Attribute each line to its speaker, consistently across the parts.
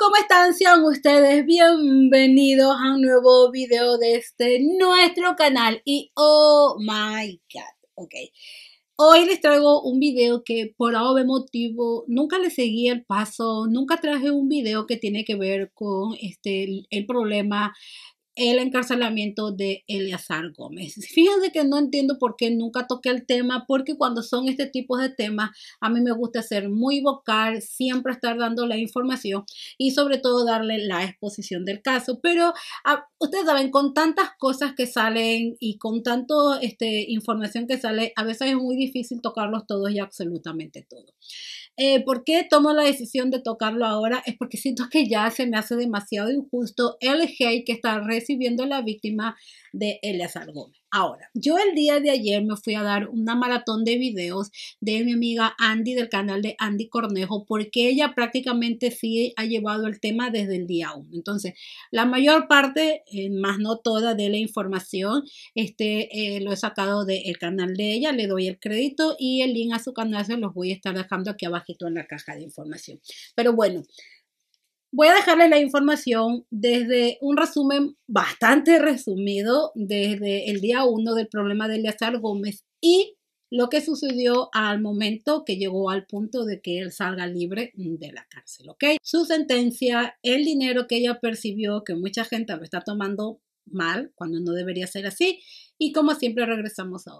Speaker 1: ¿cómo están? Sean ustedes bienvenidos a un nuevo video de este nuestro canal. Y oh my god, ok. Hoy les traigo un video que por algún motivo nunca le seguí el paso, nunca traje un video que tiene que ver con este, el problema el encarcelamiento de Eleazar Gómez. Fíjense que no entiendo por qué nunca toqué el tema, porque cuando son este tipo de temas, a mí me gusta ser muy vocal, siempre estar dando la información y sobre todo darle la exposición del caso. Pero ah, ustedes saben, con tantas cosas que salen y con tanto este, información que sale, a veces es muy difícil tocarlos todos y absolutamente todos. Eh, ¿Por qué tomo la decisión de tocarlo ahora? Es porque siento que ya se me hace demasiado injusto el hate que está recibiendo la víctima de Eleazar Gómez. Ahora, yo el día de ayer me fui a dar una maratón de videos de mi amiga Andy del canal de Andy Cornejo porque ella prácticamente sí ha llevado el tema desde el día 1. Entonces, la mayor parte, eh, más no toda de la información, este, eh, lo he sacado del canal de ella, le doy el crédito y el link a su canal se los voy a estar dejando aquí abajito en la caja de información. Pero bueno. Voy a dejarle la información desde un resumen bastante resumido, desde el día 1 del problema de Eleazar Gómez y lo que sucedió al momento que llegó al punto de que él salga libre de la cárcel, ¿ok? Su sentencia, el dinero que ella percibió, que mucha gente lo está tomando mal, cuando no debería ser así, y como siempre regresamos a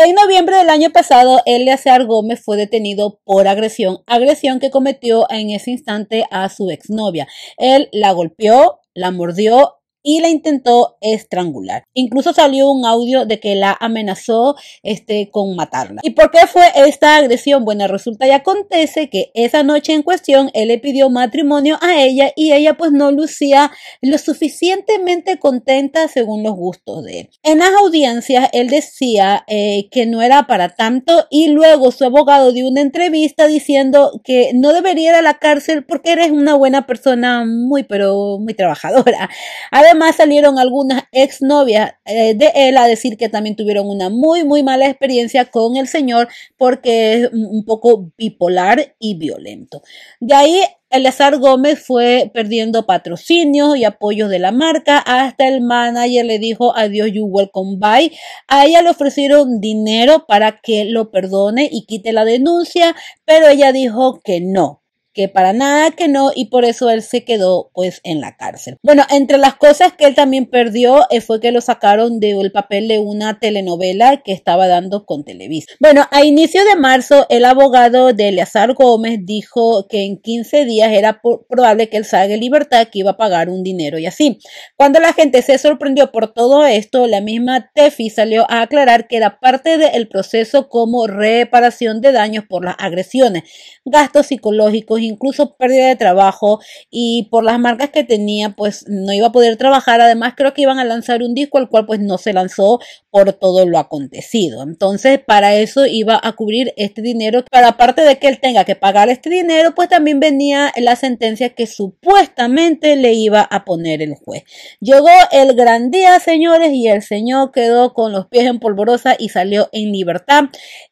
Speaker 1: en noviembre del año pasado, Eleazar Gómez fue detenido por agresión, agresión que cometió en ese instante a su exnovia. Él la golpeó, la mordió, y la intentó estrangular. Incluso salió un audio de que la amenazó este, con matarla. ¿Y por qué fue esta agresión? Bueno, resulta y acontece que esa noche en cuestión él le pidió matrimonio a ella y ella pues no lucía lo suficientemente contenta según los gustos de él. En las audiencias él decía eh, que no era para tanto y luego su abogado dio una entrevista diciendo que no debería ir a la cárcel porque eres una buena persona muy pero muy trabajadora. Además salieron algunas exnovias novias eh, de él a decir que también tuvieron una muy, muy mala experiencia con el señor porque es un poco bipolar y violento. De ahí Eleazar Gómez fue perdiendo patrocinios y apoyos de la marca hasta el manager le dijo adiós you welcome bye. A ella le ofrecieron dinero para que lo perdone y quite la denuncia, pero ella dijo que no que para nada que no y por eso él se quedó pues en la cárcel. Bueno, entre las cosas que él también perdió eh, fue que lo sacaron del papel de una telenovela que estaba dando con Televisa. Bueno, a inicio de marzo el abogado de Eleazar Gómez dijo que en 15 días era probable que él salga en libertad, que iba a pagar un dinero y así. Cuando la gente se sorprendió por todo esto, la misma Tefi salió a aclarar que era parte del proceso como reparación de daños por las agresiones, gastos psicológicos incluso pérdida de trabajo y por las marcas que tenía pues no iba a poder trabajar. Además creo que iban a lanzar un disco al cual pues no se lanzó por todo lo acontecido. Entonces para eso iba a cubrir este dinero. para aparte de que él tenga que pagar este dinero pues también venía la sentencia que supuestamente le iba a poner el juez. Llegó el gran día señores y el señor quedó con los pies en polvorosa y salió en libertad.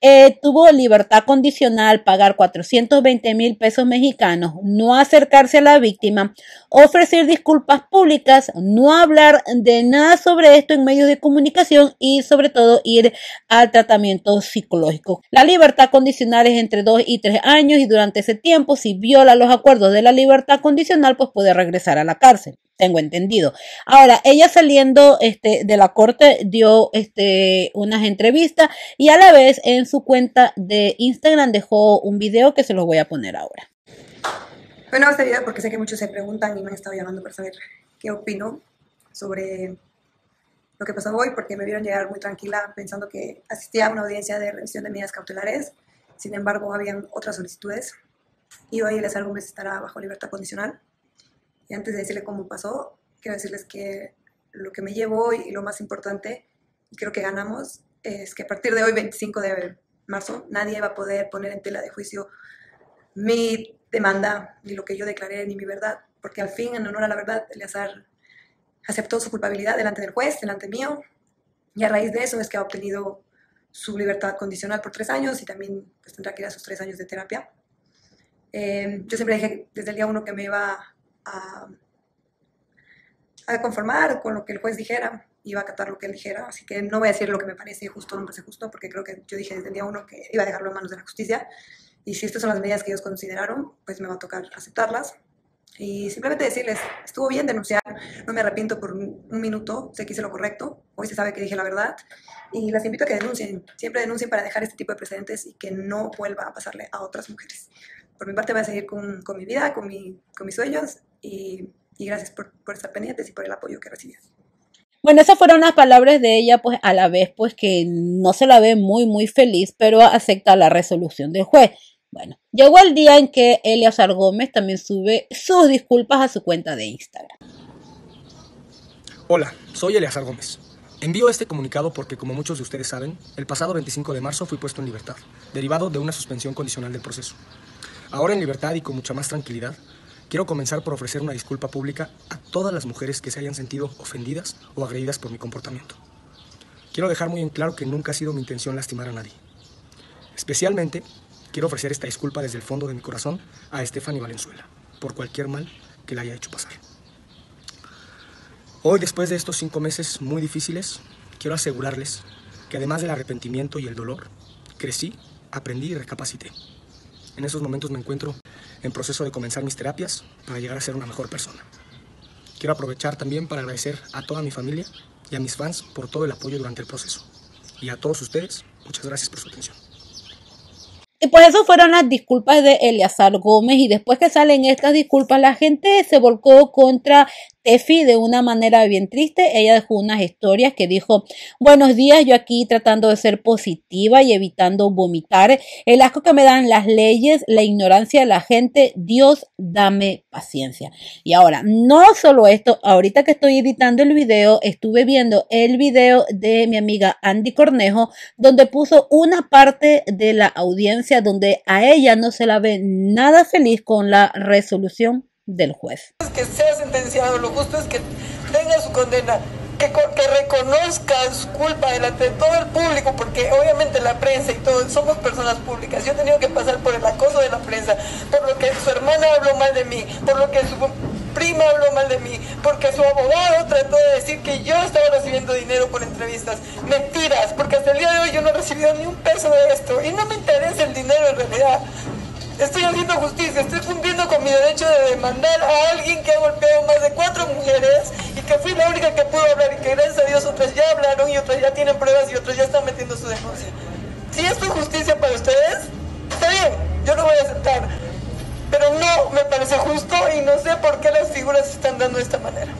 Speaker 1: Eh, tuvo libertad condicional, pagar 420 mil pesos mexicanos, no acercarse a la víctima, ofrecer disculpas públicas, no hablar de nada sobre esto en medios de comunicación y sobre todo ir al tratamiento psicológico. La libertad condicional es entre dos y tres años y durante ese tiempo si viola los acuerdos de la libertad condicional pues puede regresar a la cárcel tengo entendido. Ahora, ella saliendo este, de la corte dio este, unas entrevistas y a la vez en su cuenta de Instagram dejó un video que se los voy a poner
Speaker 2: ahora. Bueno, este video porque sé que muchos se preguntan y me han estado llamando para saber qué opino sobre lo que pasó hoy porque me vieron llegar muy tranquila pensando que asistía a una audiencia de revisión de medidas cautelares. Sin embargo, habían otras solicitudes y hoy el me estará bajo libertad condicional. Y antes de decirle cómo pasó, quiero decirles que lo que me llevó y lo más importante, y creo que ganamos, es que a partir de hoy, 25 de marzo, nadie va a poder poner en tela de juicio mi demanda, ni lo que yo declaré, ni mi verdad, porque al fin, en honor a la verdad, Eleazar aceptó su culpabilidad delante del juez, delante mío, y a raíz de eso es que ha obtenido su libertad condicional por tres años y también pues, tendrá que ir a sus tres años de terapia. Eh, yo siempre dije desde el día uno que me iba a, conformar con lo que el juez dijera, iba a acatar lo que él dijera, así que no voy a decir lo que me parece justo o no me parece justo, porque creo que yo dije desde el día uno que iba a dejarlo en manos de la justicia, y si estas son las medidas que ellos consideraron, pues me va a tocar aceptarlas. Y simplemente decirles, estuvo bien denunciar, no me arrepiento por un minuto, sé que hice lo correcto, hoy se sabe que dije la verdad, y las invito a que denuncien, siempre denuncien para dejar este tipo de precedentes y que no vuelva a pasarle a otras mujeres. Por mi parte voy a seguir con, con mi vida, con, mi, con mis sueños, y, gracias por, por, estar pendientes y por el apoyo que recibías.
Speaker 1: Bueno, esas fueron las palabras de ella, pues a la vez, pues que no se la ve muy, muy feliz, pero acepta la resolución del juez. Bueno, llegó el día en que Eleazar Gómez también sube sus disculpas a su cuenta de Instagram.
Speaker 2: Hola, soy Eleazar Gómez. Envío este comunicado porque, como muchos de ustedes saben, el pasado 25 de marzo fui puesto en libertad, derivado de una suspensión condicional del proceso. Ahora en libertad y con mucha más tranquilidad, Quiero comenzar por ofrecer una disculpa pública a todas las mujeres que se hayan sentido ofendidas o agredidas por mi comportamiento. Quiero dejar muy en claro que nunca ha sido mi intención lastimar a nadie. Especialmente, quiero ofrecer esta disculpa desde el fondo de mi corazón a Estefany Valenzuela por cualquier mal que la haya hecho pasar. Hoy, después de estos cinco meses muy difíciles, quiero asegurarles que además del arrepentimiento y el dolor, crecí, aprendí y recapacité. En esos momentos me encuentro en proceso de comenzar mis terapias para llegar a ser una mejor persona. Quiero aprovechar también para agradecer a toda mi familia y a mis fans por todo el apoyo durante el proceso. Y a todos ustedes, muchas gracias por su atención.
Speaker 1: Y pues eso fueron las disculpas de Eleazar Gómez y después que salen estas disculpas la gente se volcó contra Tefi de una manera bien triste, ella dejó unas historias que dijo, buenos días, yo aquí tratando de ser positiva y evitando vomitar, el asco que me dan las leyes, la ignorancia de la gente, Dios dame paciencia. Y ahora, no solo esto, ahorita que estoy editando el video, estuve viendo el video de mi amiga Andy Cornejo, donde puso una parte de la audiencia donde a ella no se la ve nada feliz con la resolución del juez.
Speaker 2: Que sea sentenciado, lo justo es que tenga su condena, que, que reconozca su culpa delante de todo el público, porque obviamente la prensa y todos somos personas públicas. Yo he tenido que pasar por el acoso de la prensa, por lo que su hermana habló mal de mí, por lo que su prima habló mal de mí, porque su abogado trató de decir que yo estaba recibiendo dinero por entrevistas. Mentiras, porque hasta el día de hoy yo no he recibido ni un peso de esto y no me interesa el dinero en realidad. Estoy haciendo justicia, estoy cumpliendo con mi derecho de demandar a alguien que ha golpeado más de cuatro mujeres y que fui la única que pudo hablar y que gracias a Dios otras ya hablaron y otras ya tienen pruebas y otras ya están metiendo su denuncia. Si esto es justicia para ustedes, está bien, yo lo voy a aceptar. Pero no me parece justo y no sé por qué las figuras se están dando de esta manera.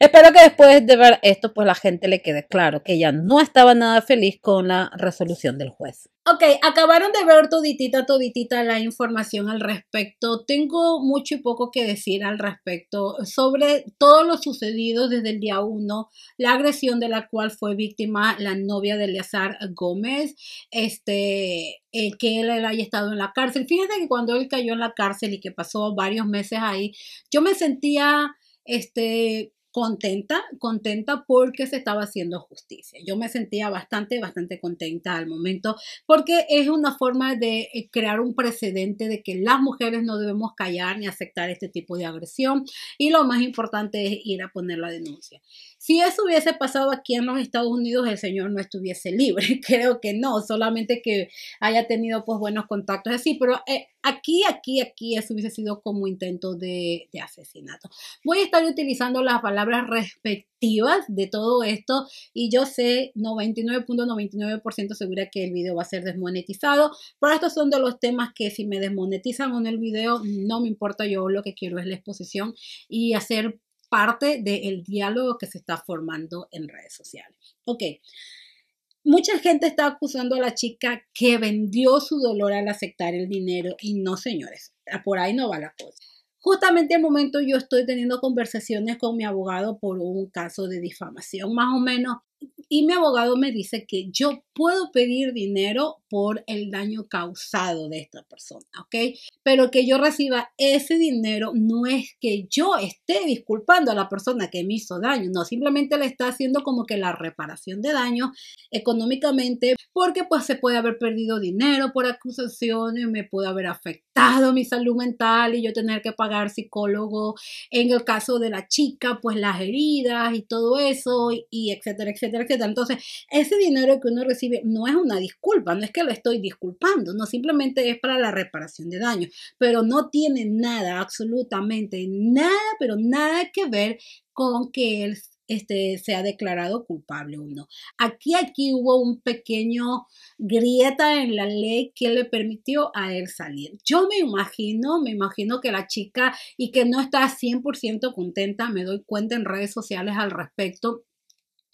Speaker 1: Espero que después de ver esto, pues la gente le quede claro que ella no estaba nada feliz con la resolución del juez. Ok, acabaron de ver toditita, toditita la información al respecto. Tengo mucho y poco que decir al respecto sobre todo lo sucedido desde el día 1, la agresión de la cual fue víctima la novia de Eleazar Gómez, este, el eh, que él, él haya estado en la cárcel. Fíjate que cuando él cayó en la cárcel y que pasó varios meses ahí, yo me sentía, este, contenta, contenta porque se estaba haciendo justicia. Yo me sentía bastante, bastante contenta al momento porque es una forma de eh, crear un precedente de que las mujeres no debemos callar ni aceptar este tipo de agresión y lo más importante es ir a poner la denuncia. Si eso hubiese pasado aquí en los Estados Unidos, el señor no estuviese libre. Creo que no, solamente que haya tenido pues buenos contactos así, pero eh, aquí, aquí, aquí eso hubiese sido como intento de, asesinato. Voy a estar utilizando las palabras respectivas de todo esto y yo sé 99.99% segura que el video va a ser desmonetizado, pero estos son de los temas que si me desmonetizan en el video, no me importa, yo lo que quiero es la exposición y hacer parte del diálogo que se está formando en redes sociales. Ok, mucha gente está acusando a la chica que vendió su dolor al aceptar el dinero y no, señores, por ahí no va la cosa. Justamente el momento yo estoy teniendo conversaciones con mi abogado por un caso de difamación, más o menos, y mi abogado me dice que yo puedo pedir dinero por el daño causado de esta persona, ¿ok? Pero que yo reciba ese dinero no es que yo esté disculpando a la persona que me hizo daño, no, simplemente le está haciendo como que la reparación de daño económicamente, porque pues se puede haber perdido dinero por acusaciones, me puede haber afectado mi salud mental y yo tener que pagar psicólogo, en el caso de la chica, pues las heridas y todo eso, y etcétera, etcétera, etcétera. Entonces, ese dinero que uno recibe no es una disculpa, no es que lo estoy disculpando, no simplemente es para la reparación de daños, pero no tiene nada, absolutamente nada, pero nada que ver con que él este, se ha declarado culpable o no. Aquí, aquí hubo un pequeño grieta en la ley que le permitió a él salir. Yo me imagino, me imagino que la chica y que no está 100% contenta, me doy cuenta en redes sociales al respecto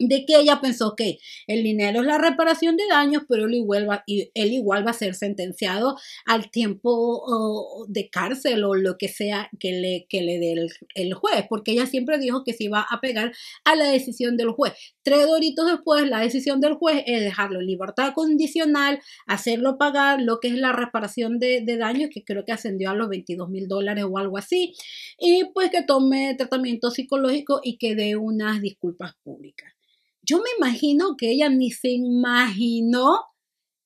Speaker 1: de que ella pensó que el dinero es la reparación de daños, pero él igual va, a ser sentenciado al tiempo oh, de cárcel o lo que sea que le, dé el, juez, porque ella siempre dijo que se iba a pegar a la decisión del juez. Tres doritos después, la decisión del juez es dejarlo en libertad condicional, hacerlo pagar lo que es la reparación de, de daños, que creo que ascendió a los 22 mil dólares o algo así, y pues que tome tratamiento psicológico y que dé unas disculpas públicas. Yo me imagino que ella ni se imaginó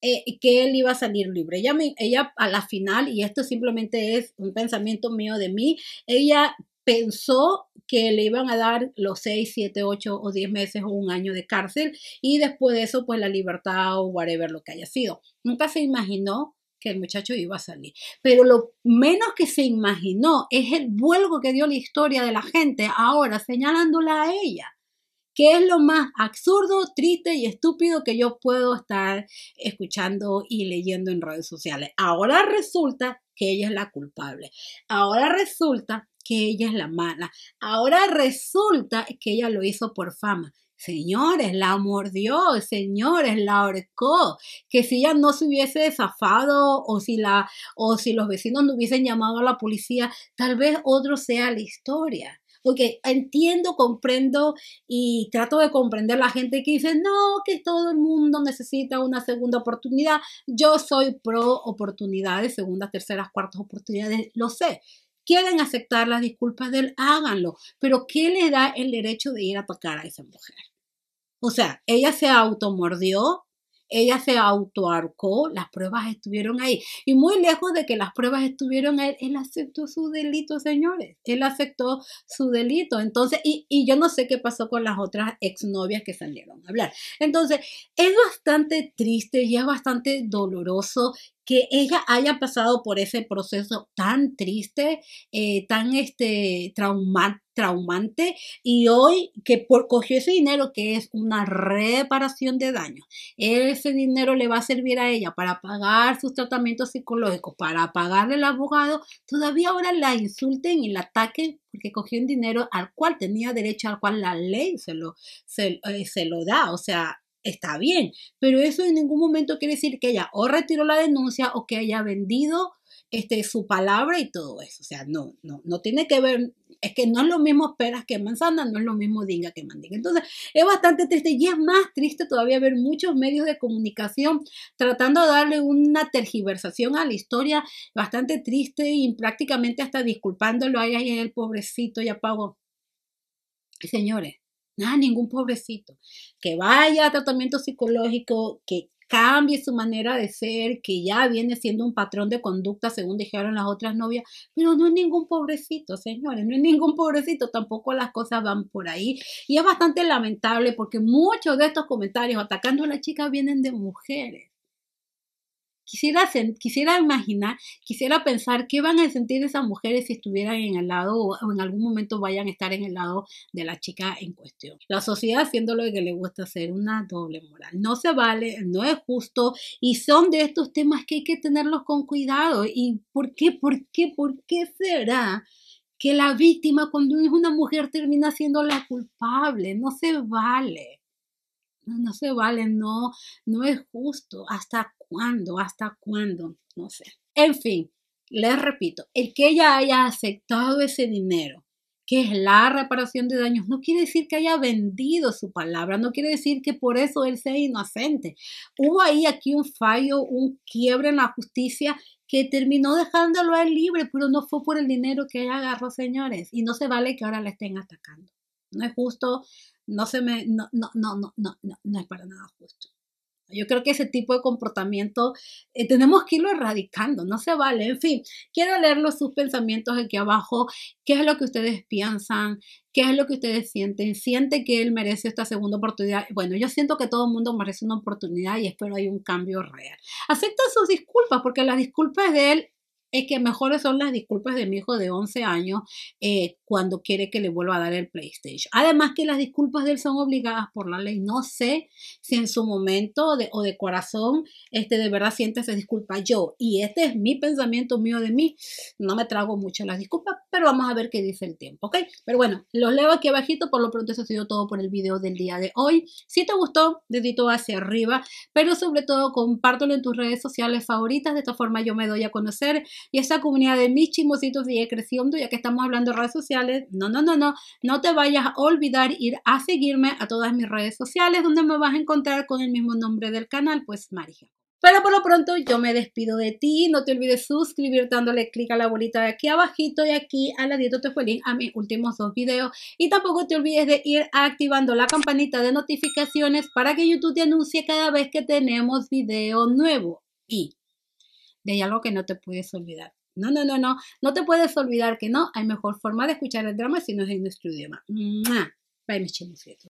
Speaker 1: eh, que él iba a salir libre. Ella, ella a la final, y esto simplemente es un pensamiento mío de mí, ella pensó que le iban a dar los 6, 7, 8 o 10 meses o un año de cárcel y después de eso pues la libertad o whatever lo que haya sido. Nunca se imaginó que el muchacho iba a salir. Pero lo menos que se imaginó es el vuelco que dio la historia de la gente ahora señalándola a ella. ¿Qué es lo más absurdo, triste y estúpido que yo puedo estar escuchando y leyendo en redes sociales. Ahora resulta que ella es la culpable. Ahora resulta que ella es la mala. Ahora resulta que ella lo hizo por fama. Señores, la mordió, señores, la ahorcó. Que si ella no se hubiese zafado o si, la, o si los vecinos no hubiesen llamado a la policía, tal vez otro sea la historia porque entiendo, comprendo y trato de comprender la gente que dice, no, que todo el mundo necesita una segunda oportunidad. Yo soy pro oportunidades, segundas, terceras, cuartas oportunidades, lo sé. Quieren aceptar las disculpas de él? háganlo, pero ¿qué le da el derecho de ir a atacar a esa mujer? O sea, ella se automordió, ella se autoarcó, las pruebas estuvieron ahí. Y muy lejos de que las pruebas estuvieron ahí, él aceptó su delito, señores. Él aceptó su delito. Entonces, y, yo no sé qué pasó con las otras exnovias que salieron a hablar. Entonces, es bastante triste y es bastante doloroso que ella haya pasado por ese proceso tan triste, eh, tan este, traumante, y hoy que por, cogió ese dinero que es una reparación de daño, ese dinero le va a servir a ella para pagar sus tratamientos psicológicos, para pagarle al abogado, todavía ahora la insulten y la ataquen porque cogió un dinero al cual tenía derecho, al cual la ley se lo, se eh, lo da, o sea, está bien, pero eso en ningún momento quiere decir que ella o retiró la denuncia o que haya vendido este, su palabra y todo eso. O sea, no, no, no tiene que ver, es que no es lo mismo peras que manzana, no es lo mismo dinga que mandinga. Entonces, es bastante triste y es más triste todavía ver muchos medios de comunicación tratando de darle una tergiversación a la historia, bastante triste y prácticamente hasta disculpándolo ahí en el pobrecito ya pago Señores, Nada, ningún pobrecito. Que vaya a tratamiento psicológico, que cambie su manera de ser, que ya viene siendo un patrón de conducta según dijeron las otras novias, pero no es ningún pobrecito, señores, no es ningún pobrecito, tampoco las cosas van por ahí. Y es bastante lamentable porque muchos de estos comentarios atacando a la chica vienen de mujeres Quisiera, quisiera imaginar, quisiera pensar qué van a sentir esas mujeres si estuvieran en el lado o, en algún momento vayan a estar en el lado de la chica en cuestión. La sociedad haciendo lo que le gusta hacer, una doble moral. No se vale, no es justo y son de estos temas que hay que tenerlos con cuidado. ¿Y por qué, por qué, por qué será? que la víctima cuando es una mujer termina siendo la culpable, no se vale no se vale, no, no es justo. ¿Hasta cuándo? ¿Hasta cuándo? No sé. En fin, les repito, el que ella haya aceptado ese dinero, que es la reparación de daños, no quiere decir que haya vendido su palabra, no quiere decir que por eso él sea inocente. Hubo ahí aquí un fallo, un quiebre en la justicia que terminó dejándolo a él libre, pero no fue por el dinero que ella agarró, señores, y no se vale que ahora la estén atacando. No es justo, no se me, no, no, no, no, no, no, es para nada justo. Yo creo que ese tipo de comportamiento eh, tenemos que irlo erradicando, no se vale. En fin, quiero los sus pensamientos aquí abajo. ¿Qué es lo que ustedes piensan? ¿Qué es lo que ustedes sienten? ¿Siente que él merece esta segunda oportunidad? Bueno, yo siento que todo el mundo merece una oportunidad y espero hay un cambio real. Acepta sus disculpas porque las disculpas de él es que mejores son las disculpas de mi hijo de 11 años eh, cuando quiere que le vuelva a dar el PlayStation. Además que las disculpas de él son obligadas por la ley. No sé si en su momento o de corazón este, de verdad siente esa disculpa yo. Y este es mi pensamiento mío de mí. No me trago mucho las disculpas, pero vamos a ver qué dice el tiempo, ¿ok? Pero bueno, los leo aquí abajito. Por lo pronto eso ha sido todo por el video del día de hoy. Si te gustó, dedito hacia arriba, pero sobre todo compártelo en tus redes sociales favoritas. De esta forma yo me doy a conocer y esa comunidad de mis chismositos sigue creciendo, ya que estamos hablando de redes sociales. No, no, no, no, no te vayas a olvidar ir a seguirme a todas mis redes sociales, donde me vas a encontrar con el mismo nombre del canal, pues Marija. Pero por lo pronto yo me despido de ti. No te olvides suscribir, dándole clic a la bolita de aquí abajito y aquí a la dieta te fue link a mis últimos dos videos. Y tampoco te olvides de ir activando la campanita de notificaciones para que YouTube te anuncie cada vez que tenemos video nuevo. Y de algo que no te puedes olvidar. No, no, no, no, no te puedes olvidar que no hay mejor forma de escuchar el drama si no es en nuestro idioma. ¡Mua! Bye, chemos